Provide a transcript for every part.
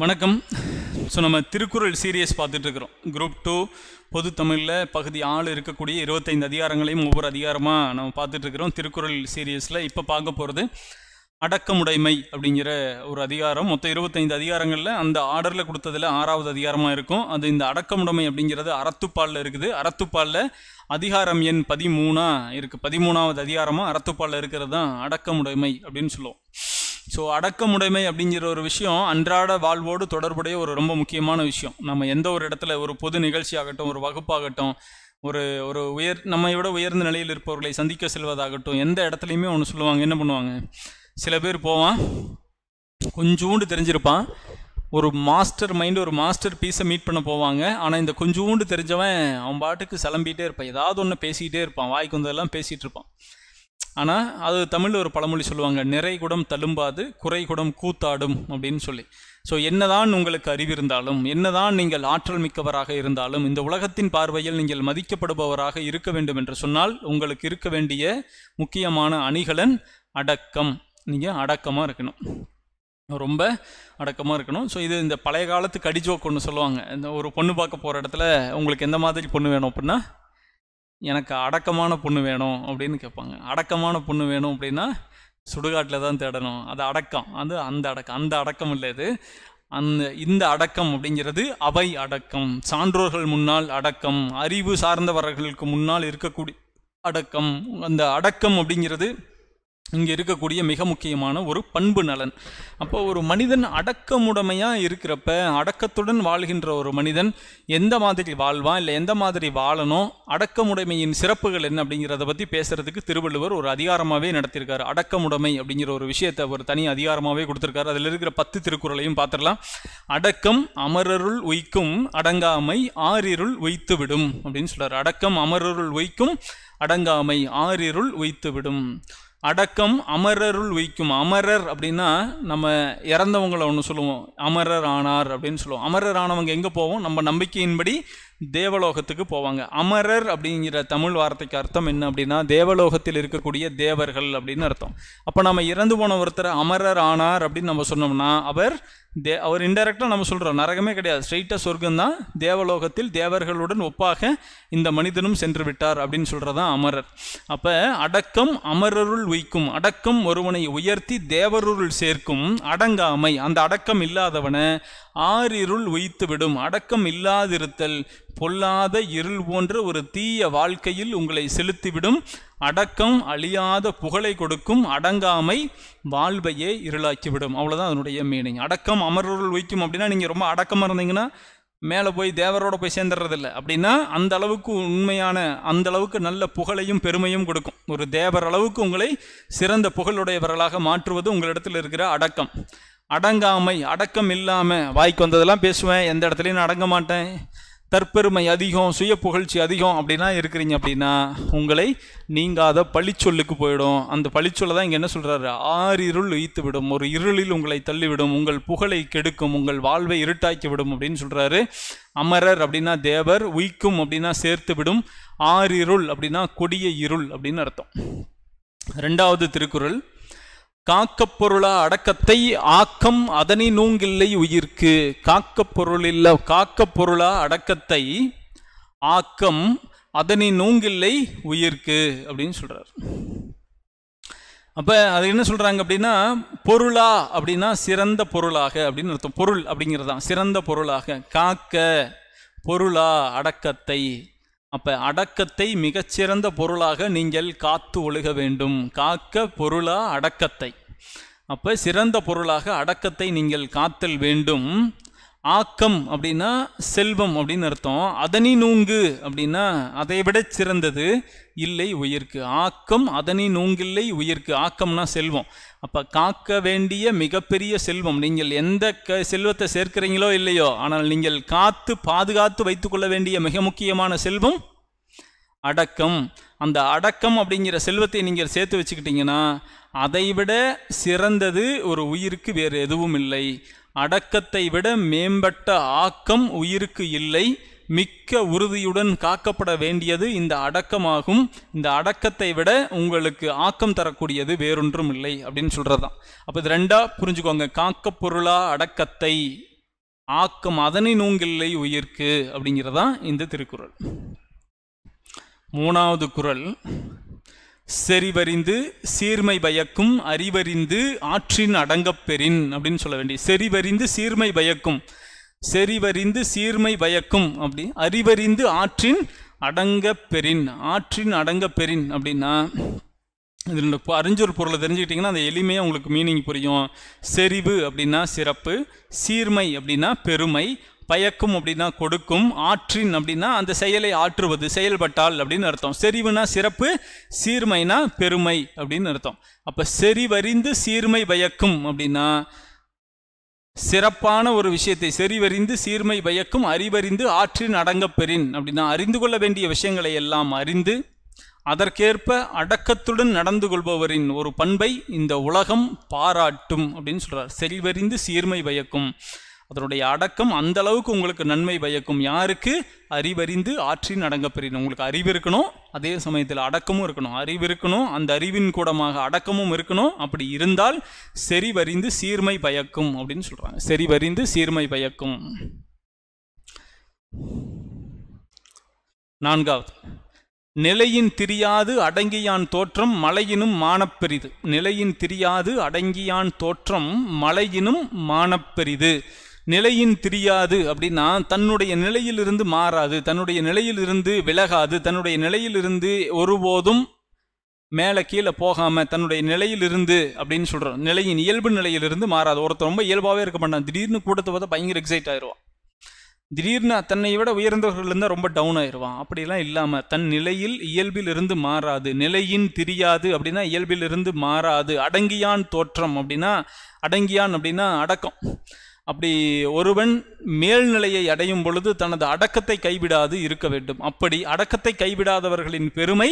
வணக்கம் ஸோ நம்ம திருக்குறள் சீரியஸ் பார்த்துட்ருக்குறோம் குரூப் டூ பொது தமிழில் பகுதி ஆள் இருக்கக்கூடிய இருபத்தைந்து அதிகாரங்களையும் ஒவ்வொரு அதிகாரமாக நம்ம பார்த்துட்ருக்குறோம் திருக்குறள் சீரியஸில் இப்போ பார்க்க போகிறது அடக்கமுடைமை அப்படிங்கிற ஒரு அதிகாரம் மொத்தம் இருபத்தைந்து அதிகாரங்களில் அந்த ஆர்டரில் கொடுத்ததில் ஆறாவது அதிகாரமாக இருக்கும் அது இந்த அடக்கமுடைமை அப்படிங்கிறது அறத்துப்பாலில் இருக்குது அறத்துப்பாலில் அதிகாரம் எண் பதிமூணாக இருக்குது பதிமூணாவது அதிகாரமாக அறத்துப்பாலில் இருக்கிறது தான் அடக்கமுடைமை அப்படின்னு சொல்லுவோம் ஸோ அடக்கமுடைமை அப்படிங்கிற ஒரு விஷயம் அன்றாட வாழ்வோடு தொடர்புடைய ஒரு ரொம்ப முக்கியமான விஷயம் நம்ம எந்த ஒரு இடத்துல ஒரு பொது நிகழ்ச்சியாகட்டும் ஒரு வகுப்பாகட்டும் ஒரு ஒரு உயர் நம்மை விட உயர்ந்த நிலையில் இருப்பவர்களை சந்திக்க செல்வதாகட்டும் எந்த இடத்துலையுமே ஒன்று சொல்லுவாங்க என்ன பண்ணுவாங்க சில பேர் போவான் கொஞ்சோண்டு தெரிஞ்சிருப்பான் ஒரு மாஸ்டர் மைண்டு ஒரு மாஸ்டர் பீஸை மீட் பண்ண போவாங்க ஆனால் இந்த கொஞ்சோண்டு தெரிஞ்சவன் அவன் பாட்டுக்கு சிலம்பிகிட்டே இருப்பான் ஏதாவது ஒன்று பேசிக்கிட்டே இருப்பான் வாய்க்கு வந்ததெல்லாம் பேசிகிட்டு இருப்பான் ஆனால் அது தமிழில் ஒரு பழமொழி சொல்லுவாங்க நிறை குடம் தழும்பாது குறை குடம் கூத்தாடும் அப்படின்னு சொல்லி ஸோ என்னதான் உங்களுக்கு அறிவு இருந்தாலும் என்னதான் நீங்கள் ஆற்றல் மிக்கவராக இருந்தாலும் இந்த உலகத்தின் பார்வையில் நீங்கள் மதிக்கப்படுபவராக இருக்க வேண்டும் என்று சொன்னால் உங்களுக்கு இருக்க வேண்டிய முக்கியமான அணிகலன் அடக்கம் நீங்கள் அடக்கமாக இருக்கணும் ரொம்ப அடக்கமாக இருக்கணும் ஸோ இது இந்த பழைய காலத்து கடிஜோக்கு ஒன்று சொல்லுவாங்க இந்த ஒரு பொண்ணு பார்க்க போகிற இடத்துல உங்களுக்கு எந்த மாதிரி பொண்ணு வேணும் அப்படின்னா எனக்கு அடக்கமான பொண்ணு வேணும் அப்படின்னு கேட்பாங்க அடக்கமான பொண்ணு வேணும் அப்படின்னா சுடுகாட்டில் தான் தேடணும் அது அடக்கம் அது அந்த அடக்கம் அந்த அடக்கம் இல்லை இது அந்த இந்த அடக்கம் அப்படிங்கிறது அவை அடக்கம் சான்றோர்கள் முன்னால் அடக்கம் அறிவு சார்ந்தவர்களுக்கு முன்னால் இருக்கக்கூடிய அடக்கம் அந்த அடக்கம் அப்படிங்கிறது இங்கே இருக்கக்கூடிய மிக முக்கியமான ஒரு பண்பு நலன் அப்போ ஒரு மனிதன் அடக்கமுடமையாக இருக்கிறப்ப அடக்கத்துடன் வாழ்கின்ற ஒரு மனிதன் எந்த மாதிரி வாழ்வான் இல்லை எந்த மாதிரி வாழணும் அடக்கமுடைமையின் சிறப்புகள் என்ன அப்படிங்கிறத பற்றி பேசுறதுக்கு திருவள்ளுவர் ஒரு அதிகாரமாகவே நடத்தியிருக்காரு அடக்கமுடைமை அப்படிங்கிற ஒரு விஷயத்தை ஒரு தனி அதிகாரமாகவே கொடுத்துருக்காரு அதில் இருக்கிற பத்து திருக்குறளையும் பார்த்துடலாம் அடக்கம் அமரருள் உய்க்கும் அடங்காமை ஆரிருள் உய்த்து விடும் அப்படின்னு சொல்கிறார் அடக்கம் அமரருள் உய்க்கும் அடங்காமை ஆரிருள் உய்த்து விடும் அடக்கம் அமரருள் வைக்கும் அமரர் அப்படின்னா நம்ம இறந்தவங்களை ஒன்று சொல்லுவோம் அமரர் ஆனார் அப்படின்னு சொல்லுவோம் அமரர் ஆனவங்க எங்கே போவோம் நம்ம நம்பிக்கையின்படி தேவலோகத்துக்கு போவாங்க அமரர் அப்படிங்கிற தமிழ் வார்த்தைக்கு அர்த்தம் என்ன அப்படின்னா தேவலோகத்தில் இருக்கக்கூடிய தேவர்கள் அப்படின்னு அர்த்தம் அப்போ நம்ம இறந்து போன ஒருத்தர் அமரர் ஆனார் அப்படின்னு நம்ம சொன்னோம்னா அவர் தே அவர் இன்டெரக்டாக நம்ம சொல்கிறோம் நரகமே கிடையாது ஸ்ட்ரைட்டாக சொர்க்கம் தான் தேவலோகத்தில் தேவர்களுடன் ஒப்பாக இந்த மனிதனும் சென்று விட்டார் அப்படின்னு சொல்கிறதான் அமரர் அப்போ அடக்கம் அமரருள் உய்க்கும் அடக்கம் ஒருவனை உயர்த்தி தேவருள் சேர்க்கும் அடங்காமை அந்த அடக்கம் இல்லாதவனை ஆறிருள் உய்த்து விடும் அடக்கம் இல்லாதிருத்தல் பொல்லாத இருள் போன்ற ஒரு தீய வாழ்க்கையில் உங்களை செலுத்திவிடும் அடக்கம் அழியாத புகழை கொடுக்கும் அடங்காமை வாழ்வையே இருளாக்கிவிடும் அவ்வளோதான் அதனுடைய மீனிங் அடக்கம் அமரர்கள் வைக்கும் அப்படின்னா நீங்கள் ரொம்ப அடக்கமாக இருந்தீங்கன்னா மேலே போய் தேவரோட போய் சேர்ந்துடுறதில்லை அப்படின்னா அந்த அளவுக்கு உண்மையான அந்த அளவுக்கு நல்ல புகழையும் பெருமையும் கொடுக்கும் ஒரு தேவர் அளவுக்கு உங்களை சிறந்த புகழுடையவர்களாக மாற்றுவது உங்களிடத்தில் இருக்கிற அடக்கம் அடங்காமை அடக்கம் இல்லாமல் வாய்க்கு வந்ததெல்லாம் பேசுவேன் எந்த இடத்துலையும் நான் அடங்க மாட்டேன் தற்பெருமை அதிகம் சுய புகழ்ச்சி அதிகம் அப்படின்னா இருக்கிறீங்க அப்படின்னா உங்களை நீங்காத பழிச்சொல்லுக்கு போயிடும் அந்த பழிச்சொல்ல தான் இங்கே என்ன சொல்கிறாரு இருள் ஈத்து விடும் ஒரு இருளில் உங்களை தள்ளிவிடும் உங்கள் புகழை கெடுக்கும் உங்கள் வாழ்வை இருட்டாக்கி விடும் அப்படின்னு சொல்கிறாரு அமரர் அப்படின்னா தேவர் உயிக்கும் அப்படின்னா சேர்த்து விடும் இருள் அப்படின்னா கொடிய இருள் அப்படின்னு அர்த்தம் ரெண்டாவது திருக்குறள் காக்கப் பொருளா அடக்கத்தை ஆக்கம் அதனை நூங்கில்லை உயிர்க்கு காக்கப் பொருள் இல்ல காக்கப் பொருளா அடக்கத்தை ஆக்கம் அதனை நூங்கில்லை உயிர்க்கு அப்படின்னு சொல்றார் அப்போ அது என்ன சொல்கிறாங்க அப்படின்னா பொருளா அப்படின்னா சிறந்த பொருளாக அப்படின்னு அர்த்தம் பொருள் அப்படிங்கிறது தான் சிறந்த பொருளாக காக்க பொருளா அடக்கத்தை அப்போ அடக்கத்தை மிகச்சிறந்த பொருளாக நீங்கள் காத்து ஒழுக வேண்டும் காக்க பொருளா அடக்கத்தை அப்போ சிறந்த பொருளாக அடக்கத்தை நீங்கள் காத்தல் வேண்டும் ஆக்கம் அப்படின்னா செல்வம் அப்படின்னு அர்த்தம் அதனி நூங்கு அப்படின்னா அதை விட சிறந்தது இல்லை உயிர்க்கு ஆக்கம் அதனி நூங்கில்லை உயிர்க்கு ஆக்கம்னா செல்வம் அப்போ காக்க வேண்டிய மிகப்பெரிய செல்வம் நீங்கள் எந்த க செல்வத்தை சேர்க்கிறீங்களோ இல்லையோ ஆனால் நீங்கள் காத்து பாதுகாத்து வைத்துக்கொள்ள வேண்டிய மிக முக்கியமான செல்வம் அடக்கம் அந்த அடக்கம் அப்படிங்கிற செல்வத்தை நீங்கள் சேர்த்து வச்சுக்கிட்டிங்கன்னா அதைவிட சிறந்தது ஒரு உயிருக்கு வேறு எதுவும் இல்லை அடக்கத்தை விட மேம்பட்ட ஆக்கம் உயிருக்கு இல்லை மிக்க உறுதியுடன் காக்கப்பட வேண்டியது இந்த அடக்கமாகும் இந்த அடக்கத்தை விட உங்களுக்கு ஆக்கம் தரக்கூடியது வேறொன்றும் இல்லை அப்படின்னு சொல்கிறது அப்போ இது ரெண்டாக புரிஞ்சுக்கோங்க காக்க பொருளா அடக்கத்தை ஆக்கம் அதனை நூங்கில்லை உயிர்க்கு அப்படிங்கிறதான் இந்த திருக்குறள் மூணாவது குரல் செறிவறிந்து சீர்மை பயக்கும் அறிவறிந்து ஆற்றின் அடங்கப்பெறின் அப்படின்னு சொல்ல வேண்டிய செறிவறிந்து சீர்மை பயக்கும் செறிவறிந்து சீர்மை பயக்கும் அப்படி அறிவறிந்து ஆற்றின் அடங்கப்பெறின் ஆற்றின் அடங்கப்பெறின் அப்படின்னா இதனோட அறிஞ்சொரு பொருளை தெரிஞ்சுக்கிட்டிங்கன்னா அந்த எளிமையாக உங்களுக்கு மீனிங் புரியும் செறிவு அப்படின்னா சிறப்பு சீர்மை அப்படின்னா பெருமை பயக்கும் அப்படின்னா கொடுக்கும் ஆற்றின் அப்படின்னா அந்த செயலை ஆற்றுவது செயல்பட்டால் அப்படின்னு அர்த்தம் செறிவுனா சிறப்பு சீர்மைனா பெருமை அப்படின்னு அர்த்தம் அப்போ செறிவறிந்து சீர்மை பயக்கும் அப்படின்னா சிறப்பான ஒரு விஷயத்தை செறிவறிந்து சீர்மை பயக்கும் அறிவறிந்து ஆற்றின் அடங்க பெறின் அப்படின்னா அறிந்து கொள்ள வேண்டிய விஷயங்களை எல்லாம் அறிந்து அதற்கேற்ப அடக்கத்துடன் நடந்து கொள்பவரின் ஒரு பண்பை இந்த உலகம் பாராட்டும் அப்படின்னு சொல்கிறார் செறிவறிந்து சீர்மை பயக்கும் அதனுடைய அடக்கம் அந்த அளவுக்கு உங்களுக்கு நன்மை பயக்கும் யாருக்கு அறிவறிந்து ஆற்றி நடங்க பெரியணும் உங்களுக்கு அறிவு இருக்கணும் அதே சமயத்தில் அடக்கமும் இருக்கணும் அறிவு இருக்கணும் அந்த அறிவின் கூடமாக அடக்கமும் இருக்கணும் அப்படி இருந்தால் செறிவறிந்து சீர்மை பயக்கும் அப்படின்னு சொல்கிறாங்க செறிவறிந்து சீர்மை பயக்கும் நான்காவது நிலையின் திரியாது அடங்கியான் தோற்றம் மலையினும் மானப்பெரிது நிலையின் திரியாது அடங்கியான் தோற்றம் மலையினும் மானப்பெரிது நிலையின் திரியாது அப்படின்னா தன்னுடைய நிலையிலிருந்து மாறாது தன்னுடைய நிலையிலிருந்து விலகாது தன்னுடைய நிலையிலிருந்து ஒருபோதும் மேலே கீழே போகாமல் தன்னுடைய நிலையிலிருந்து அப்படின்னு சொல்கிறோம் நிலையின் இயல்பு நிலையிலிருந்து மாறாது ஒருத்தர் ரொம்ப இயல்பாகவே இருக்க மாட்டான் திடீர்னு கூட்டத்தை பார்த்தா பயங்கர எக்ஸைட் ஆயிடுவான் திடீர்னு தன்னை விட உயர்ந்தவர்கள் இருந்தால் ரொம்ப டவுன் ஆயிடுவான் அப்படிலாம் இல்லாமல் தன் நிலையில் இயல்பில் இருந்து மாறாது நிலையின் திரியாது அப்படின்னா இயல்பிலிருந்து மாறாது அடங்கியான் தோற்றம் அப்படின்னா அடங்கியான் அப்படின்னா அடக்கம் அப்படி ஒருவன் மேல்நிலையை அடையும் பொழுது தனது அடக்கத்தை கைவிடாது இருக்க வேண்டும் அப்படி அடக்கத்தை கைவிடாதவர்களின் பெருமை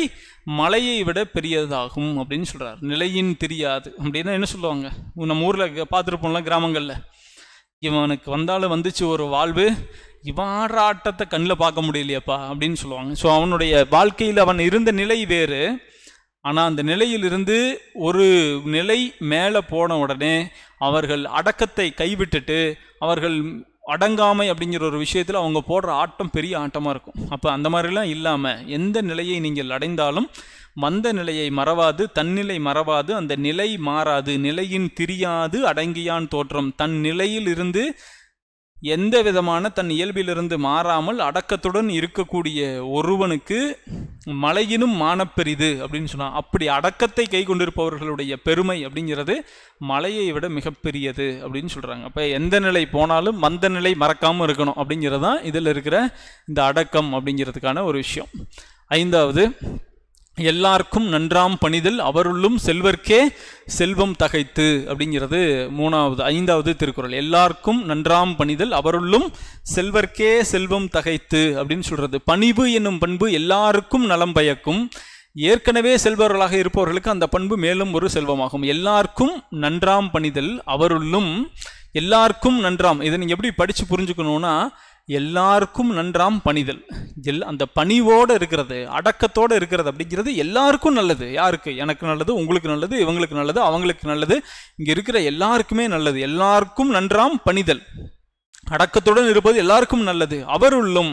மலையை விட பெரியதாகும் அப்படின்னு சொல்கிறார் நிலையின் தெரியாது அப்படின்னா என்ன சொல்லுவாங்க நம்ம ஊரில் பார்த்துருப்போம்ல கிராமங்களில் இவனுக்கு வந்தாலும் வந்துச்சு ஒரு வாழ்வு இவன் ஆட்டத்தை கண்ணில் பார்க்க முடியலையப்பா அப்படின்னு சொல்லுவாங்க ஸோ அவனுடைய வாழ்க்கையில் அவன் இருந்த நிலை வேறு ஆனால் அந்த நிலையிலிருந்து ஒரு நிலை மேலே போன உடனே அவர்கள் அடக்கத்தை கைவிட்டுட்டு அவர்கள் அடங்காமை அப்படிங்கிற ஒரு விஷயத்தில் அவங்க போடுற ஆட்டம் பெரிய ஆட்டமாக இருக்கும் அப்போ அந்த மாதிரிலாம் இல்லாமல் எந்த நிலையை நீங்கள் அடைந்தாலும் வந்த நிலையை மறவாது தன்னிலை மறவாது அந்த நிலை மாறாது நிலையின் திரியாது அடங்கியான் தோற்றம் தன் நிலையில் இருந்து எந்த விதமான தன் இயல்பிலிருந்து மாறாமல் அடக்கத்துடன் இருக்கக்கூடிய ஒருவனுக்கு மலையினும் மானப்பெரிது அப்படின்னு சொன்னால் அப்படி அடக்கத்தை கை கொண்டிருப்பவர்களுடைய பெருமை அப்படிங்கிறது மலையை விட மிகப்பெரியது அப்படின்னு சொல்கிறாங்க அப்போ எந்த நிலை போனாலும் மந்த நிலை மறக்காமல் இருக்கணும் அப்படிங்கிறது தான் இதில் இருக்கிற இந்த அடக்கம் அப்படிங்கிறதுக்கான ஒரு விஷயம் ஐந்தாவது எல்லாருக்கும் நன்றாம் பணிதல் அவருள்ளும் செல்வர்க்கே செல்வம் தகைத்து அப்படிங்கிறது மூணாவது ஐந்தாவது திருக்குறள் எல்லாருக்கும் நன்றாம் பணிதல் அவருள்ளும் செல்வர்க்கே செல்வம் தகைத்து அப்படின்னு சொல்றது பணிவு என்னும் பண்பு எல்லாருக்கும் நலம் பயக்கும் ஏற்கனவே செல்பவர்களாக இருப்பவர்களுக்கு அந்த பண்பு மேலும் ஒரு செல்வமாகும் எல்லாருக்கும் நன்றாம் பணிதல் அவருள்ளும் எல்லாருக்கும் நன்றாம் இதை நீங்கள் எப்படி படித்து புரிஞ்சுக்கணுன்னா எல்லாருக்கும் நன்றாம் பணிதல் எல் அந்த பணிவோடு இருக்கிறது அடக்கத்தோடு இருக்கிறது அப்படிங்கிறது எல்லாருக்கும் நல்லது யாருக்கு எனக்கு நல்லது உங்களுக்கு நல்லது இவங்களுக்கு நல்லது அவங்களுக்கு நல்லது இங்கே இருக்கிற எல்லாருக்குமே நல்லது எல்லாருக்கும் நன்றாம் பணிதல் அடக்கத்துடன் இருப்பது எல்லாருக்கும் நல்லது அவருள்ளும்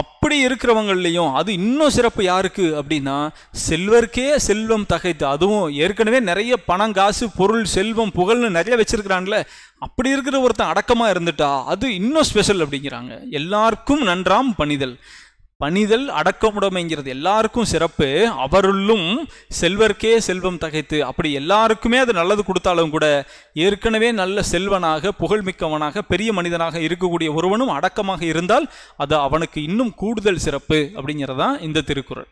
அப்படி இருக்கிறவங்கள்லையும் அது இன்னும் சிறப்பு யாருக்கு அப்படின்னா செல்வருக்கே செல்வம் தகைத்து அதுவும் ஏற்கனவே நிறைய பணம் காசு பொருள் செல்வம் புகழ்னு நிறைய வச்சிருக்கிறாங்கள அப்படி இருக்கிற ஒருத்தன் அடக்கமாக இருந்துட்டா அது இன்னும் ஸ்பெஷல் அப்படிங்கிறாங்க எல்லாருக்கும் நன்றாம் பணிதல் பணிதல் அடக்கமுடமைங்கிறது எல்லாருக்கும் சிறப்பு அவருள்ளும் செல்வர்க்கே செல்வம் தகைத்து அப்படி எல்லாருக்குமே அது நல்லது கொடுத்தாலும் கூட ஏற்கனவே நல்ல செல்வனாக புகழ்மிக்கவனாக பெரிய மனிதனாக இருக்கக்கூடிய ஒருவனும் அடக்கமாக இருந்தால் அது அவனுக்கு இன்னும் கூடுதல் சிறப்பு அப்படிங்கிறதான் இந்த திருக்குறள்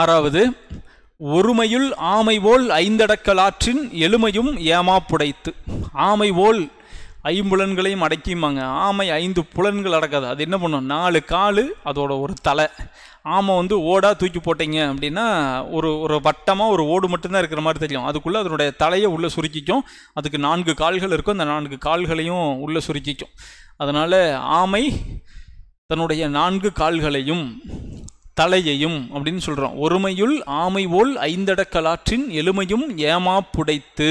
ஆறாவது ஒருமையுள் ஆமை போல் ஐந்தடக்கலாற்றின் எளிமையும் ஏமாப்புடைத்து ஆமை போல் ஐம்புலன்களையும் அடக்கியுமாங்க ஆமை ஐந்து புலன்கள் அடக்காது அது என்ன பண்ணும் நாலு கால் அதோட ஒரு தலை ஆமை வந்து ஓடாக தூக்கி போட்டீங்க அப்படின்னா ஒரு ஒரு வட்டமாக ஒரு ஓடு மட்டும்தான் இருக்கிற மாதிரி தெரியும் அதுக்குள்ளே அதனுடைய தலையை உள்ளே சுருக்கிக்கும் அதுக்கு நான்கு கால்கள் இருக்கும் அந்த நான்கு கால்களையும் உள்ளே சுருக்கிக்கும் அதனால் ஆமை தன்னுடைய நான்கு கால்களையும் தலையையும் அப்படின்னு சொல்கிறோம் ஒருமையுள் ஆமை ஓல் ஐந்தடக்கலாற்றின் எளிமையும் ஏமாப்புடைத்து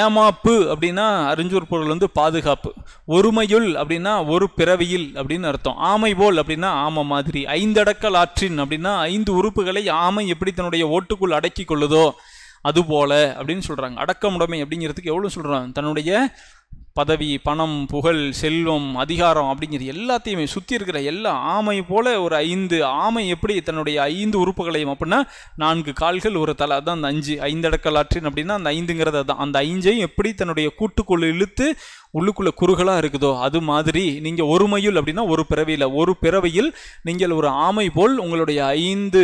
ஏமாப்பு அப்படின்னா அறிஞ்சூர் பொருள் வந்து பாதுகாப்பு ஒருமையுள் அப்படின்னா ஒரு பிறவியில் அப்படின்னு அர்த்தம் ஆமை போல் அப்படின்னா ஆமை மாதிரி ஐந்தடக்கல் ஆற்றின் அப்படின்னா ஐந்து உறுப்புகளை ஆமை எப்படி தன்னுடைய ஓட்டுக்குள் அடக்கி கொள்ளுதோ அதுபோல அப்படின்னு சொல்கிறாங்க அடக்கமுடைமை அப்படிங்கிறதுக்கு எவ்வளோ சொல்கிறாங்க தன்னுடைய பதவி பணம் புகழ் செல்வம் அதிகாரம் அப்படிங்கிறது எல்லாத்தையுமே சுற்றி இருக்கிற எல்லா ஆமை போல ஒரு ஐந்து ஆமை எப்படி தன்னுடைய ஐந்து உறுப்புகளையும் அப்படின்னா நான்கு கால்கள் ஒரு தலை அதான் அந்த அஞ்சு ஐந்தடக்கலாற்றின் அப்படின்னா அந்த ஐந்துங்கிறது அதுதான் அந்த ஐஞ்சையும் எப்படி தன்னுடைய கூட்டுக்குள் இழுத்து உள்ளுக்குள்ளே குறுகளாக இருக்குதோ அது மாதிரி நீங்கள் ஒரு மயில் அப்படின்னா ஒரு பிறவியில் ஒரு பிறவியில் நீங்கள் ஒரு ஆமை போல் உங்களுடைய ஐந்து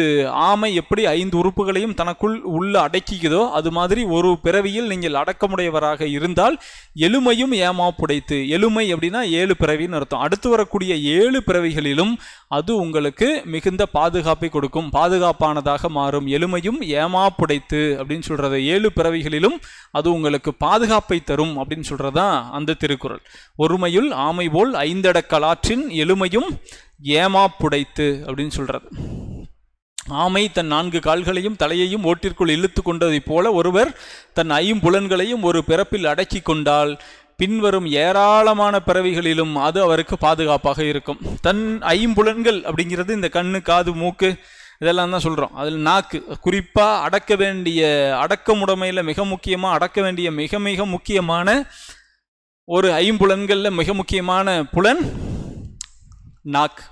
ஆமை எப்படி ஐந்து உறுப்புகளையும் தனக்குள் உள்ள அடக்கிக்குதோ அது மாதிரி ஒரு பிறவியில் நீங்கள் அடக்கமுடையவராக இருந்தால் எளிமையும் ஏமா புடைத்து எலுமை அப்படின்னா ஏழு பிறவின்னு அர்த்தம் அடுத்து வரக்கூடிய ஏழு பிறவிகளிலும் அது உங்களுக்கு மிகுந்த பாதுகாப்பை கொடுக்கும் பாதுகாப்பானதாக மாறும் எலுமையும் ஏமா புடைத்து அப்படின்னு சொல்கிறது ஏழு பிறவிகளிலும் அது உங்களுக்கு பாதுகாப்பை தரும் அப்படின்னு சொல்கிறதா அந்த திருக்குறள் ஒருமையுள் ஆமை போல் ஐந்தடக்கலாற்றின் எலுமையும் ஏமா புடைத்து அப்படின்னு சொல்கிறது ஆமை தன் நான்கு கால்களையும் தலையையும் ஓட்டிற்குள் இழுத்து கொண்டதைப் போல ஒருவர் தன் ஐம்புலன்களையும் ஒரு பிறப்பில் அடக்கி கொண்டால் பின்வரும் ஏராளமான பிறவிகளிலும் அது அவருக்கு பாதுகாப்பாக இருக்கும் தன் ஐம்புலன்கள் அப்படிங்கிறது இந்த கண்ணு காது மூக்கு இதெல்லாம் தான் சொல்கிறோம் அதில் நாக்கு குறிப்பாக அடக்க வேண்டிய முடமையில் மிக முக்கியமாக அடக்க வேண்டிய மிக மிக முக்கியமான ஒரு ஐம்புலன்களில் மிக முக்கியமான புலன் நாக்கு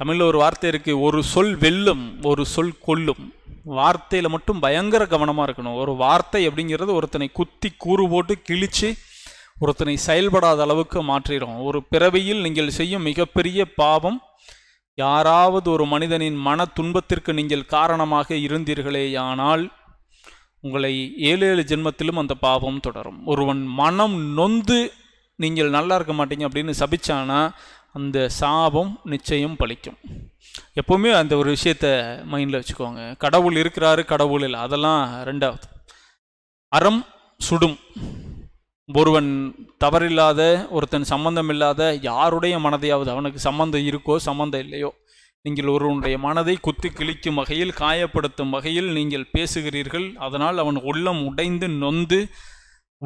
தமிழில் ஒரு வார்த்தை இருக்குது ஒரு சொல் வெல்லும் ஒரு சொல் கொல்லும் வார்த்தையில் மட்டும் பயங்கர கவனமாக இருக்கணும் ஒரு வார்த்தை அப்படிங்கிறது ஒருத்தனை குத்தி கூறு போட்டு கிழித்து ஒருத்தனை செயல்படாத அளவுக்கு மாற்றிடும் ஒரு பிறவியில் நீங்கள் செய்யும் மிகப்பெரிய பாவம் யாராவது ஒரு மனிதனின் மன துன்பத்திற்கு நீங்கள் காரணமாக இருந்தீர்களேயானால் உங்களை ஏழு ஏழு ஜென்மத்திலும் அந்த பாவம் தொடரும் ஒருவன் மனம் நொந்து நீங்கள் நல்லா இருக்க மாட்டீங்க அப்படின்னு சபிச்சானா அந்த சாபம் நிச்சயம் பழிக்கும் எப்போவுமே அந்த ஒரு விஷயத்த மைண்டில் வச்சுக்கோங்க கடவுள் இருக்கிறாரு கடவுள் இல்லை அதெல்லாம் ரெண்டாவது அறம் சுடும் ஒருவன் தவறில்லாத ஒருத்தன் சம்பந்தம் இல்லாத யாருடைய மனதையாவது அவனுக்கு சம்பந்தம் இருக்கோ சம்பந்தம் இல்லையோ நீங்கள் ஒருவனுடைய மனதை குத்தி கிழிக்கும் வகையில் காயப்படுத்தும் வகையில் நீங்கள் பேசுகிறீர்கள் அதனால் அவன் உள்ளம் உடைந்து நொந்து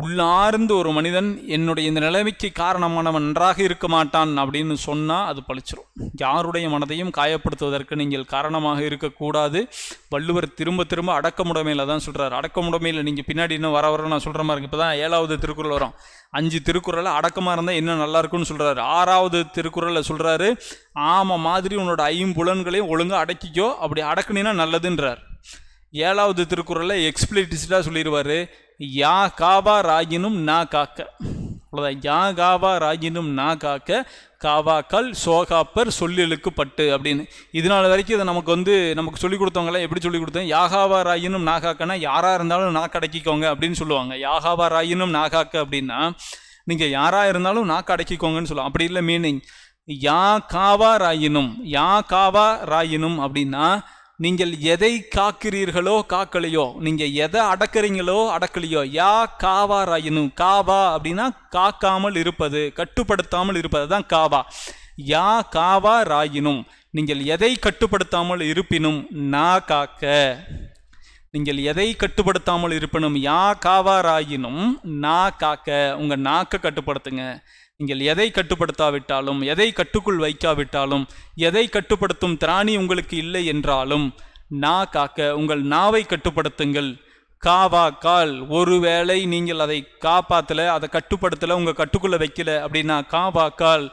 உள்ளார்ந்து ஒரு மனிதன் என்னுடைய இந்த நிலைமைக்கு காரணமானவன் நன்றாக இருக்க மாட்டான் அப்படின்னு சொன்னால் அது பழிச்சிடும் யாருடைய மனதையும் காயப்படுத்துவதற்கு நீங்கள் காரணமாக இருக்கக்கூடாது வள்ளுவர் திரும்ப திரும்ப அடக்கமுடைமையில் தான் சொல்கிறார் அடக்கமுடைமையில் நீங்கள் பின்னாடி இன்னும் வர வர நான் சொல்கிற மாதிரி இப்போ தான் ஏழாவது திருக்குறள் வரும் அஞ்சு திருக்குறளை அடக்கமாக இருந்தால் இன்னும் நல்லா இருக்கும்னு சொல்கிறாரு ஆறாவது திருக்குறளில் சொல்கிறாரு ஆமாம் மாதிரி உன்னோட ஐம்புலன்களையும் ஒழுங்காக அடக்கிக்கோ அப்படி அடக்குனீன்னா நல்லதுன்றார் ஏழாவது திருக்குறளில் எக்ஸ்பிளிட்டிஸ்டாக சொல்லிடுவார் யா காவா ராயினும் நா காக்க அவ்வளோதான் யா காவா ராகினும் நா காக்க காவாக்கால் சோகாப்பர் சொல்லிலுக்கு பட்டு அப்படின்னு இதனால வரைக்கும் இதை நமக்கு வந்து நமக்கு சொல்லிக் கொடுத்தவங்களாம் எப்படி சொல்லிக் கொடுத்தோம் யாகாவா ராயினும் நாகாக்கனா யாராக இருந்தாலும் நாக்கு அடக்கிக்கோங்க அப்படின்னு சொல்லுவாங்க யாகாவா ராயினும் நாகாக்க அப்படின்னா நீங்கள் யாராக இருந்தாலும் நா கடைக்கிக்கோங்கன்னு சொல்லுவோம் அப்படி இல்லை மீனிங் யா காவா ராயினும் யா காவா ராயினும் அப்படின்னா நீங்கள் எதை காக்கிறீர்களோ காக்கலையோ நீங்க எதை அடக்குறீங்களோ அடக்கலையோ யா காவாராயினும் காவா அப்படின்னா காக்காமல் இருப்பது கட்டுப்படுத்தாமல் இருப்பது தான் காவா யா காவா ராயினும் நீங்கள் எதை கட்டுப்படுத்தாமல் இருப்பினும் நா காக்க நீங்கள் எதை கட்டுப்படுத்தாமல் இருப்பினும் யா காவாராயினும் நா காக்க உங்கள் நாக்கை கட்டுப்படுத்துங்க நீங்கள் எதை கட்டுப்படுத்தாவிட்டாலும் எதை கட்டுக்குள் வைக்காவிட்டாலும் எதை கட்டுப்படுத்தும் திராணி உங்களுக்கு இல்லை என்றாலும் நா காக்க உங்கள் நாவை கட்டுப்படுத்துங்கள் காவா கால் ஒருவேளை நீங்கள் அதை காப்பாற்றல அதை கட்டுப்படுத்தலை உங்கள் கட்டுக்குள்ளே வைக்கல அப்படின்னா காவா கால்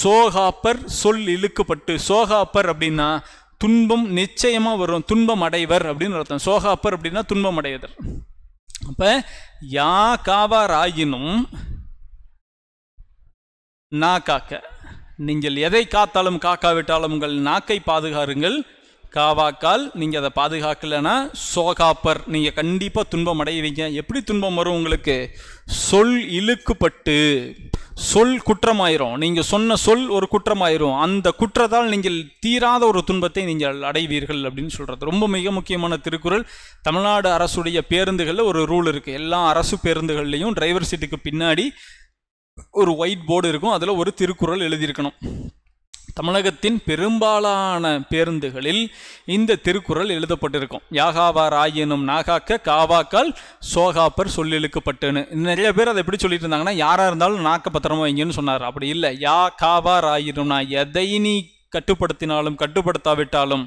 சோகாப்பர் சொல் இழுக்கப்பட்டு சோகாப்பர் அப்படின்னா துன்பம் நிச்சயமாக வரும் துன்பம் அடைவர் அப்படின்னு அர்த்தம் சோகாப்பர் அப்படின்னா துன்பம் அடையவர் அப்போ யா காவாராயினும் நா காக்க நீங்கள் எதை காத்தாலும் காக்காவிட்டாலும் உங்கள் நாக்கை பாதுகாருங்கள் காவாக்கால் நீங்கள் அதை பாதுகாக்கலைன்னா சோகாப்பர் நீங்கள் கண்டிப்பாக துன்பம் அடைவீங்க எப்படி துன்பம் வரும் உங்களுக்கு சொல் இழுக்குப்பட்டு சொல் குற்றமாயிரும் நீங்கள் சொன்ன சொல் ஒரு குற்றமாயிரும் அந்த குற்றத்தால் நீங்கள் தீராத ஒரு துன்பத்தை நீங்கள் அடைவீர்கள் அப்படின்னு சொல்கிறது ரொம்ப மிக முக்கியமான திருக்குறள் தமிழ்நாடு அரசுடைய பேருந்துகளில் ஒரு ரூல் இருக்குது எல்லா அரசு பேருந்துகள்லையும் டிரைவர் சீட்டுக்கு பின்னாடி ஒரு ஒயிட் போர்டு இருக்கும் அதில் ஒரு திருக்குறள் எழுதியிருக்கணும் தமிழகத்தின் பெரும்பாலான பேருந்துகளில் இந்த திருக்குறள் எழுதப்பட்டிருக்கும் யாகாவார் ஆயினும் நாகாக்க காவாக்கால் சோகாப்பர் சொல்லிழுக்கப்பட்டுன்னு நிறைய பேர் அதை எப்படி சொல்லிட்டு இருந்தாங்கன்னா யாராக இருந்தாலும் நாக்க பத்திரமா வைங்கன்னு சொன்னார் அப்படி இல்லை யா காவார் ஆயினும்னா எதை நீ கட்டுப்படுத்தினாலும் கட்டுப்படுத்தாவிட்டாலும்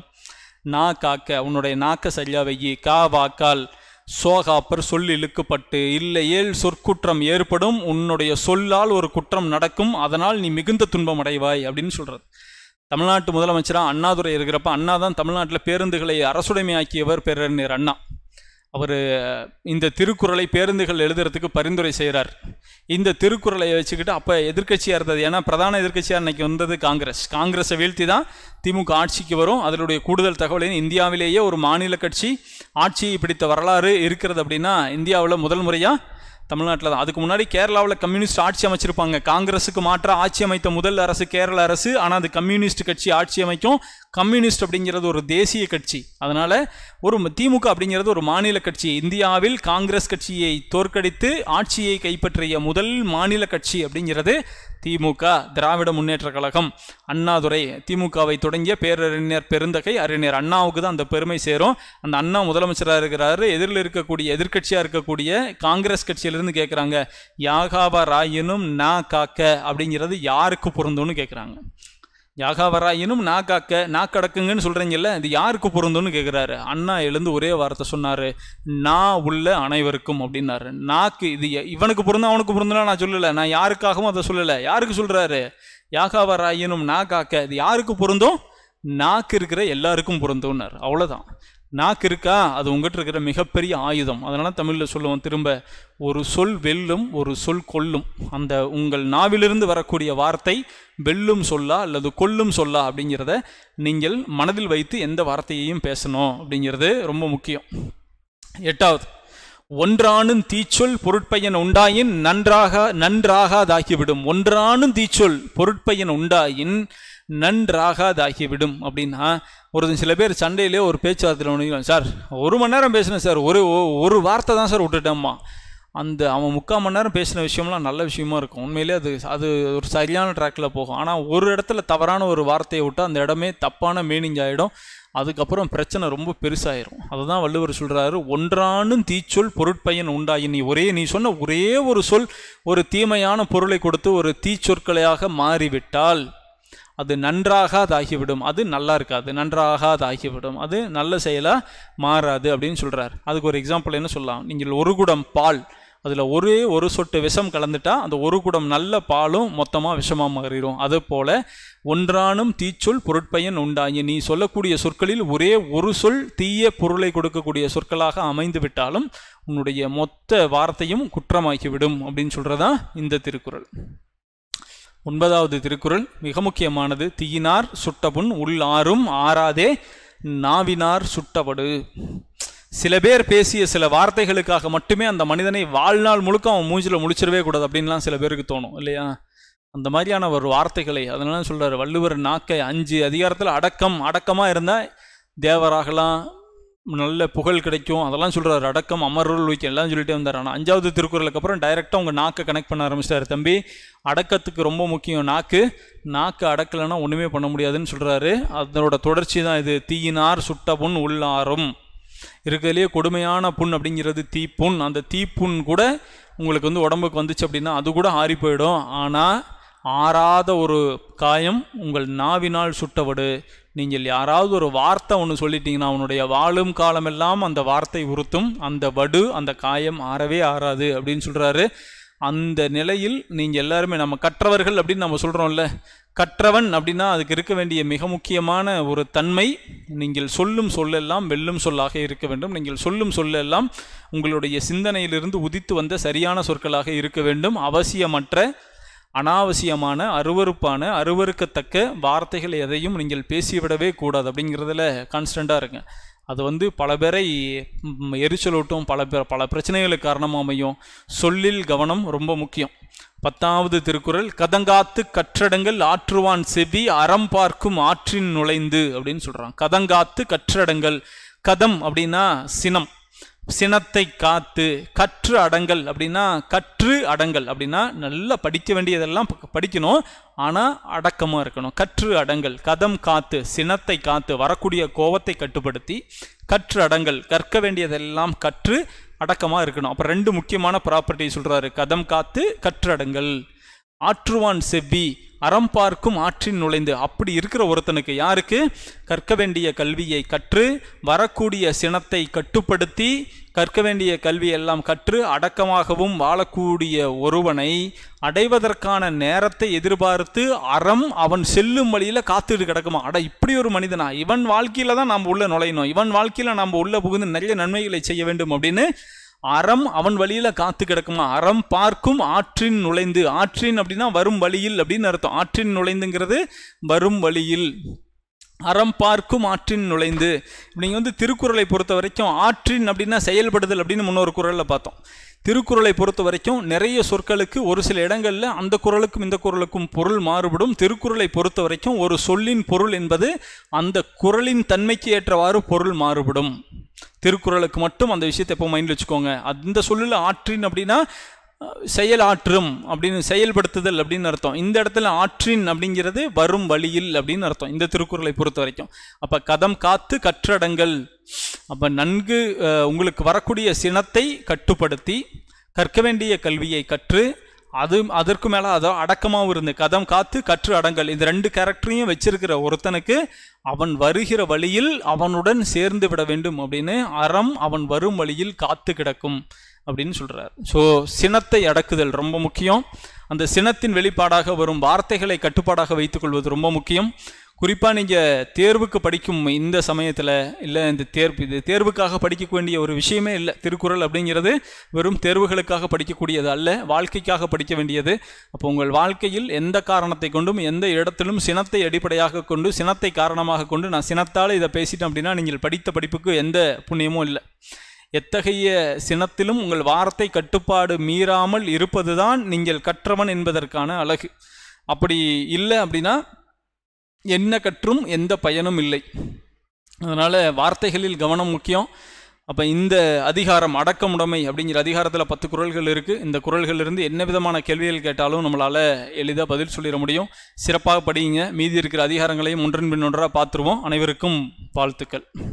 நா காக்க உன்னுடைய நாக்க சரியா வையி கா வாக்கால் சோகாப்பர் சொல் இழுக்கப்பட்டு இல்லை ஏழு சொற்குற்றம் ஏற்படும் உன்னுடைய சொல்லால் ஒரு குற்றம் நடக்கும் அதனால் நீ மிகுந்த துன்பம் அடைவாய் அப்படின்னு சொல்கிறது தமிழ்நாட்டு முதலமைச்சராக அண்ணாதுரை இருக்கிறப்ப அண்ணா தான் தமிழ்நாட்டில் பேருந்துகளை அரசுடைமையாக்கியவர் பேரறிஞர் அண்ணா அவர் இந்த திருக்குறளை பேருந்துகள் எழுதுறதுக்கு பரிந்துரை செய்கிறார் இந்த திருக்குறளை வச்சுக்கிட்டு அப்போ எதிர்கட்சியாக இருந்தது ஏன்னா பிரதான எதிர்கட்சியாக அன்னைக்கு வந்தது காங்கிரஸ் காங்கிரஸை வீழ்த்தி தான் திமுக ஆட்சிக்கு வரும் அதனுடைய கூடுதல் தகவல் இந்தியாவிலேயே ஒரு மாநில கட்சி ஆட்சியை பிடித்த வரலாறு இருக்கிறது அப்படின்னா இந்தியாவில் முதல் முறையாக தமிழ்நாட்டில் தான் அதுக்கு முன்னாடி கேரளாவில் கம்யூனிஸ்ட் ஆட்சி அமைச்சிருப்பாங்க காங்கிரஸுக்கு மாற்ற ஆட்சி அமைத்த முதல் அரசு கேரள அரசு ஆனால் அது கம்யூனிஸ்ட் கட்சி ஆட்சி அமைக்கும் கம்யூனிஸ்ட் அப்படிங்கிறது ஒரு தேசிய கட்சி அதனால் ஒரு திமுக அப்படிங்கிறது ஒரு மாநில கட்சி இந்தியாவில் காங்கிரஸ் கட்சியை தோற்கடித்து ஆட்சியை கைப்பற்றிய முதல் மாநில கட்சி அப்படிங்கிறது திமுக திராவிட முன்னேற்ற கழகம் அண்ணாதுரை திமுகவை தொடங்கிய பேரறிஞர் பெருந்தகை அறிஞர் அண்ணாவுக்கு தான் அந்த பெருமை சேரும் அந்த அண்ணா முதலமைச்சராக இருக்கிறாரு எதிரில் இருக்கக்கூடிய எதிர்கட்சியாக இருக்கக்கூடிய காங்கிரஸ் கட்சியிலிருந்து கேட்குறாங்க யாகாபா ராயினும் நா காக்க அப்படிங்கிறது யாருக்கு பொருந்தும்னு கேட்குறாங்க யாகாவராயினும் நா காக்க நா கடக்குங்கன்னு சொல்கிறீங்கல்ல இது யாருக்கு பொருந்தும்னு கேட்குறாரு அண்ணா எழுந்து ஒரே வார்த்தை சொன்னார் நான் உள்ள அனைவருக்கும் அப்படின்னாரு நாக்கு இது இவனுக்கு பொருந்தும் அவனுக்கு பொருந்தும்னா நான் சொல்லலை நான் யாருக்காகவும் அதை சொல்லலை யாருக்கு சொல்கிறாரு யாகாவராயினும் நா காக்க இது யாருக்கு பொருந்தும் நாக்கு இருக்கிற எல்லாருக்கும் பொருந்தோன்னார் அவ்வளோதான் நாக்கு இருக்கா அது உங்கள்கிட்ட இருக்கிற மிகப்பெரிய ஆயுதம் அதனால் தமிழில் சொல்லுவோம் திரும்ப ஒரு சொல் வெல்லும் ஒரு சொல் கொல்லும் அந்த உங்கள் நாவிலிருந்து வரக்கூடிய வார்த்தை வெல்லும் சொல்லா அல்லது கொல்லும் சொல்லா அப்படிங்கிறத நீங்கள் மனதில் வைத்து எந்த வார்த்தையையும் பேசணும் அப்படிங்கிறது ரொம்ப முக்கியம் எட்டாவது ஒன்றானும் தீச்சொல் பொருட்பயன் உண்டாயின் நன்றாக நன்றாகாதாகிவிடும் ஒன்றானும் தீச்சொல் பொருட்பயன் உண்டாயின் நன்றாகாதாகிவிடும் அப்படின்னா ஒரு சில பேர் சண்டையிலே ஒரு பேச்சுவார்த்தையில் ஒன்று சார் ஒரு மணி நேரம் பேசினேன் சார் ஒரு ஒரு வார்த்தை தான் சார் விட்டுட்டேம்மா அந்த அவன் முக்கால் மணி நேரம் பேசின விஷயம்லாம் நல்ல விஷயமா இருக்கும் உண்மையிலே அது அது ஒரு சரியான ட்ராக்கில் போகும் ஆனால் ஒரு இடத்துல தவறான ஒரு வார்த்தையை விட்டால் அந்த இடமே தப்பான மீனிங் ஆகிடும் அதுக்கப்புறம் பிரச்சனை ரொம்ப பெருசாயிரும் அதுதான் வள்ளுவர் சொல்கிறாரு ஒன்றானும் தீச்சொல் பொருட்பயன் உண்டாயி நீ ஒரே நீ சொன்ன ஒரே ஒரு சொல் ஒரு தீமையான பொருளை கொடுத்து ஒரு தீச்சொற்களையாக மாறிவிட்டால் அது நன்றாக ஆகிவிடும் அது நல்லா இருக்காது நன்றாக ஆகிவிடும் அது நல்ல செயலாக மாறாது அப்படின்னு சொல்கிறார் அதுக்கு ஒரு எக்ஸாம்பிள் என்ன சொல்லலாம் நீங்கள் ஒரு குடம் பால் அதில் ஒரே ஒரு சொட்டு விஷம் கலந்துட்டால் அந்த ஒரு குடம் நல்ல பாலும் மொத்தமாக விஷமாக மாறிடும் அது போல் ஒன்றானும் தீச்சொல் பொருட்பயன் உண்டாயி நீ சொல்லக்கூடிய சொற்களில் ஒரே ஒரு சொல் தீய பொருளை கொடுக்கக்கூடிய சொற்களாக அமைந்து விட்டாலும் உன்னுடைய மொத்த வார்த்தையும் குற்றமாகிவிடும் அப்படின்னு சொல்கிறதான் இந்த திருக்குறள் ஒன்பதாவது திருக்குறள் மிக முக்கியமானது தீயினார் சுட்டபுண் ஆறும் ஆறாதே நாவினார் சுட்டபடு சில பேர் பேசிய சில வார்த்தைகளுக்காக மட்டுமே அந்த மனிதனை வாழ்நாள் முழுக்க அவன் மூஞ்சில் முடிச்சிடவே கூடாது அப்படின்லாம் சில பேருக்கு தோணும் இல்லையா அந்த மாதிரியான ஒரு வார்த்தைகளை அதனால சொல்கிறார் வள்ளுவர் நாக்கை அஞ்சு அதிகாரத்தில் அடக்கம் அடக்கமாக இருந்தால் தேவராகலாம் நல்ல புகழ் கிடைக்கும் அதெல்லாம் சொல்கிறார் அடக்கம் அமர்வுள் வைக்க எல்லாம் சொல்லிட்டே வந்தார் ஆனால் அஞ்சாவது திருக்குறளுக்கு அப்புறம் டைரெக்டாக உங்கள் நாக்கை கனெக்ட் பண்ண ஆரம்பிச்சிட்டார் தம்பி அடக்கத்துக்கு ரொம்ப முக்கியம் நாக்கு நாக்கு அடக்கலைன்னா ஒன்றுமே பண்ண முடியாதுன்னு சொல்கிறாரு அதனோட தொடர்ச்சி தான் இது தீயினார் சுட்ட புண் உள்ளாரும் இருக்கிறதுலேயே கொடுமையான புண் அப்படிங்கிறது தீப்புண் அந்த தீப்புண் கூட உங்களுக்கு வந்து உடம்புக்கு வந்துச்சு அப்படின்னா அது கூட ஆறி போயிடும் ஆனால் ஆறாத ஒரு காயம் உங்கள் நாவினால் சுட்டவடு நீங்கள் யாராவது ஒரு வார்த்தை ஒன்று சொல்லிட்டீங்கன்னா அவனுடைய வாழும் காலமெல்லாம் அந்த வார்த்தை உறுத்தும் அந்த வடு அந்த காயம் ஆறவே ஆறாது அப்படின்னு சொல்கிறாரு அந்த நிலையில் நீங்கள் எல்லாருமே நம்ம கற்றவர்கள் அப்படின்னு நம்ம சொல்கிறோம்ல கற்றவன் அப்படின்னா அதுக்கு இருக்க வேண்டிய மிக முக்கியமான ஒரு தன்மை நீங்கள் சொல்லும் சொல்லெல்லாம் வெல்லும் சொல்லாக இருக்க வேண்டும் நீங்கள் சொல்லும் சொல்லெல்லாம் உங்களுடைய சிந்தனையிலிருந்து உதித்து வந்த சரியான சொற்களாக இருக்க வேண்டும் அவசியமற்ற அனாவசியமான அருவறுப்பான அருவறுக்கத்தக்க வார்த்தைகள் எதையும் நீங்கள் பேசிவிடவே கூடாது அப்படிங்கிறதுல கான்ஸ்டண்ட்டாக இருங்க அது வந்து பல பேரை எரிச்சலூட்டும் பல பேர் பல பிரச்சனைகளுக்கு காரணமாக அமையும் சொல்லில் கவனம் ரொம்ப முக்கியம் பத்தாவது திருக்குறள் கதங்காத்து கற்றடங்கள் ஆற்றுவான் செவி அறம் பார்க்கும் ஆற்றின் நுழைந்து அப்படின்னு சொல்கிறான் கதங்காத்து கற்றடங்கள் கதம் அப்படின்னா சினம் சினத்தை காத்து கற்று அடங்கல் அப்படின்னா கற்று அடங்கல் அப்படின்னா நல்லா படிக்க வேண்டியதெல்லாம் படிக்கணும் ஆனால் அடக்கமாக இருக்கணும் கற்று அடங்கல் கதம் காத்து சினத்தை காத்து வரக்கூடிய கோபத்தை கட்டுப்படுத்தி கற்று அடங்கல் கற்க வேண்டியதெல்லாம் கற்று அடக்கமாக இருக்கணும் அப்போ ரெண்டு முக்கியமான ப்ராப்பர்ட்டி சொல்கிறாரு கதம் காத்து கற்று அடங்கல் ஆற்றுவான் செவ்வி அறம் பார்க்கும் ஆற்றின் நுழைந்து அப்படி இருக்கிற ஒருத்தனுக்கு யாருக்கு கற்க வேண்டிய கல்வியை கற்று வரக்கூடிய சினத்தை கட்டுப்படுத்தி கற்க வேண்டிய கல்வியெல்லாம் கற்று அடக்கமாகவும் வாழக்கூடிய ஒருவனை அடைவதற்கான நேரத்தை எதிர்பார்த்து அறம் அவன் செல்லும் வழியில் காத்துட்டு கிடக்குமா அட இப்படி ஒரு மனிதனா இவன் வாழ்க்கையில் தான் நாம் உள்ளே நுழையணும் இவன் வாழ்க்கையில் நாம் உள்ளே புகுந்து நிறைய நன்மைகளை செய்ய வேண்டும் அப்படின்னு அறம் அவன் வழியில் காத்து கிடக்குமா அறம் பார்க்கும் ஆற்றின் நுழைந்து ஆற்றின் அப்படின்னா வரும் வழியில் அப்படின்னு அர்த்தம் ஆற்றின் நுழைந்துங்கிறது வரும் வழியில் அறம் பார்க்கும் ஆற்றின் நுழைந்து நீங்கள் வந்து திருக்குறளை பொறுத்த வரைக்கும் ஆற்றின் அப்படின்னா செயல்படுதல் அப்படின்னு முன்னொரு குரலில் பார்த்தோம் திருக்குறளை பொறுத்த வரைக்கும் நிறைய சொற்களுக்கு ஒரு சில இடங்களில் அந்த குரலுக்கும் இந்த குரலுக்கும் பொருள் மாறுபடும் திருக்குறளை பொறுத்த வரைக்கும் ஒரு சொல்லின் பொருள் என்பது அந்த குரலின் தன்மைக்கு ஏற்றவாறு பொருள் மாறுபடும் திருக்குறளுக்கு மட்டும் அந்த விஷயத்தை எப்போ மைண்டில் வச்சுக்கோங்க அந்த சொல்லில் ஆற்றின் அப்படின்னா செயல் ஆற்றும் அப்படின்னு செயல்படுத்துதல் அப்படின்னு அர்த்தம் இந்த இடத்துல ஆற்றின் அப்படிங்கிறது வரும் வழியில் அப்படின்னு அர்த்தம் இந்த திருக்குறளை பொறுத்த வரைக்கும் அப்போ கதம் காத்து கற்றடங்கள் அப்போ நன்கு உங்களுக்கு வரக்கூடிய சினத்தை கட்டுப்படுத்தி கற்க வேண்டிய கல்வியை கற்று அது அதற்கு மேலே அதோ அடக்கமாகவும் இருந்து கதம் காத்து கற்று அடங்கல் இந்த ரெண்டு கேரக்டரையும் வச்சிருக்கிற ஒருத்தனுக்கு அவன் வருகிற வழியில் அவனுடன் சேர்ந்து விட வேண்டும் அப்படின்னு அறம் அவன் வரும் வழியில் காத்து கிடக்கும் அப்படின்னு சொல்கிறார் ஸோ சினத்தை அடக்குதல் ரொம்ப முக்கியம் அந்த சினத்தின் வெளிப்பாடாக வரும் வார்த்தைகளை கட்டுப்பாடாக வைத்துக்கொள்வது ரொம்ப முக்கியம் குறிப்பாக நீங்கள் தேர்வுக்கு படிக்கும் இந்த சமயத்தில் இல்லை இந்த தேர்வு இது தேர்வுக்காக படிக்க வேண்டிய ஒரு விஷயமே இல்லை திருக்குறள் அப்படிங்கிறது வெறும் தேர்வுகளுக்காக படிக்கக்கூடியது அல்ல வாழ்க்கைக்காக படிக்க வேண்டியது அப்போ உங்கள் வாழ்க்கையில் எந்த காரணத்தை கொண்டும் எந்த இடத்திலும் சினத்தை அடிப்படையாக கொண்டு சினத்தை காரணமாக கொண்டு நான் சினத்தால் இதை பேசிட்டேன் அப்படின்னா நீங்கள் படித்த படிப்புக்கு எந்த புண்ணியமும் இல்லை எத்தகைய சினத்திலும் உங்கள் வார்த்தை கட்டுப்பாடு மீறாமல் இருப்பதுதான் நீங்கள் கற்றவன் என்பதற்கான அழகு அப்படி இல்லை அப்படின்னா என்ன கற்றும் எந்த பயனும் இல்லை அதனால் வார்த்தைகளில் கவனம் முக்கியம் அப்போ இந்த அதிகாரம் அடக்கமுடைமை அப்படிங்கிற அதிகாரத்தில் பத்து குரல்கள் இருக்குது இந்த இருந்து என்ன விதமான கேள்விகள் கேட்டாலும் நம்மளால் எளிதாக பதில் சொல்லிட முடியும் சிறப்பாக படியுங்க மீதி இருக்கிற அதிகாரங்களையும் ஒன்றின் பின் ஒன்றாக பார்த்துருவோம் அனைவருக்கும் வாழ்த்துக்கள்